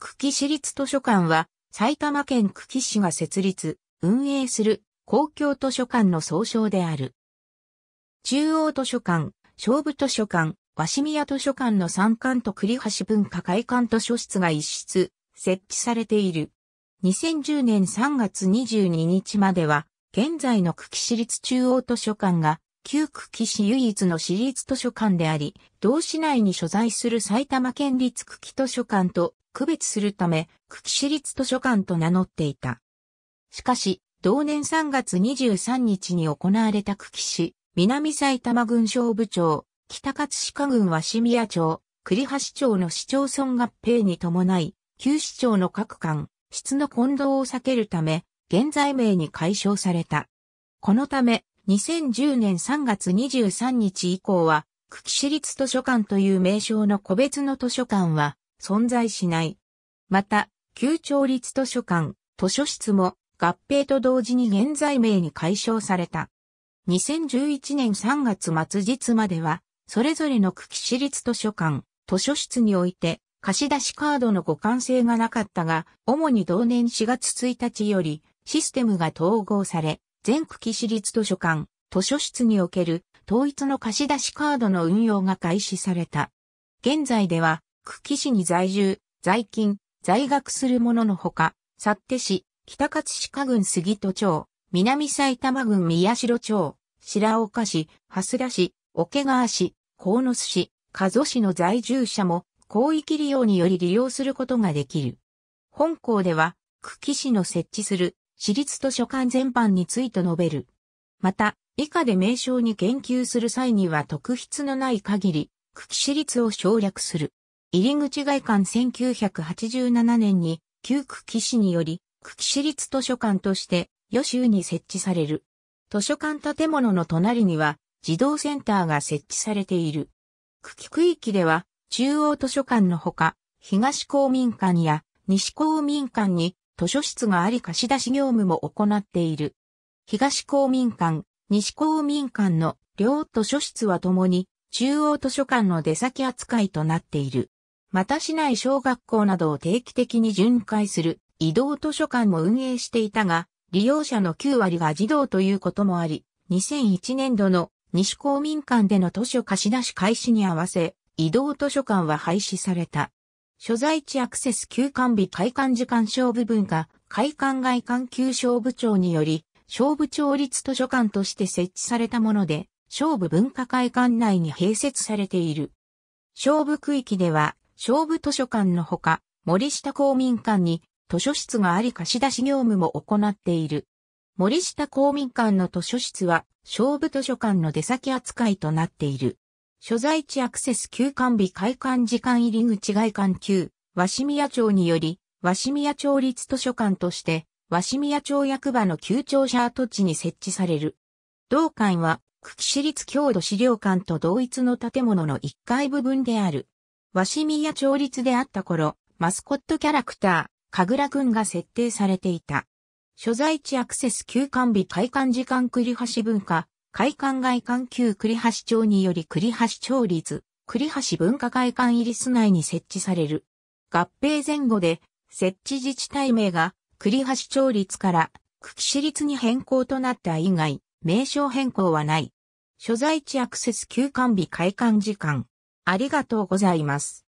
久喜市立図書館は、埼玉県久喜市が設立、運営する公共図書館の総称である。中央図書館、勝負図書館、鷲宮図書館の三館と栗橋文化会館図書室が一室、設置されている。2010年3月22日までは、現在の久喜市立中央図書館が、旧久喜市唯一の市立図書館であり、同市内に所在する埼玉県立久喜図書館と区別するため、久喜市立図書館と名乗っていた。しかし、同年3月23日に行われた久喜市、南埼玉郡商部長、北葛飾郡鷲宮町、栗橋町の市町村合併に伴い、旧市町の各館、室の混同を避けるため、現在名に解消された。このため、2010年3月23日以降は、久喜市立図書館という名称の個別の図書館は、存在しない。また、旧町立図書館、図書室も合併と同時に現在名に解消された。2011年3月末日までは、それぞれの区喜市立図書館、図書室において、貸し出しカードの互換性がなかったが、主に同年4月1日より、システムが統合され、全区喜市立図書館、図書室における統一の貸し出しカードの運用が開始された。現在では、久喜市に在住、在勤、在学する者のほか、幸手市、北葛飾郡杉戸町、南埼玉郡宮代町、白岡市、蓮田市、桶川市、鴻巣市、加須市の在住者も、広域利用により利用することができる。本校では、久喜市の設置する私立図書館全般について述べる。また、以下で名称に言及する際には特筆のない限り、久喜市立を省略する。入り口外観1987年に旧区喜市により、区喜市立図書館として予習に設置される。図書館建物の隣には児童センターが設置されている。区喜区域では中央図書館のほか、東公民館や西公民館に図書室があり貸し出し業務も行っている。東公民館、西公民館の両図書室はともに中央図書館の出先扱いとなっている。また市内小学校などを定期的に巡回する移動図書館も運営していたが、利用者の9割が児童ということもあり、2001年度の西公民館での図書貸し出し開始に合わせ、移動図書館は廃止された。所在地アクセス休館日開館時間小部分が開館外館急小部長により、小部長立図書館として設置されたもので、小部文化会館内に併設されている。小部区域では勝負図書館のほか、森下公民館に図書室があり貸し出し業務も行っている。森下公民館の図書室は、勝負図書館の出先扱いとなっている。所在地アクセス休館日開館時間入り口外館級、鷲宮町により、鷲宮町立図書館として、鷲宮町役場の旧庁舎跡地に設置される。同館は、久喜市立郷土資料館と同一の建物の1階部分である。鷲宮町立であった頃、マスコットキャラクター、かぐらくんが設定されていた。所在地アクセス休館日開館時間栗橋文化、開館外館旧栗橋町により栗橋町立、栗橋文化会館入り室内に設置される。合併前後で、設置自治体名が栗橋町立から久喜市立に変更となった以外、名称変更はない。所在地アクセス休館日開館時間、ありがとうございます。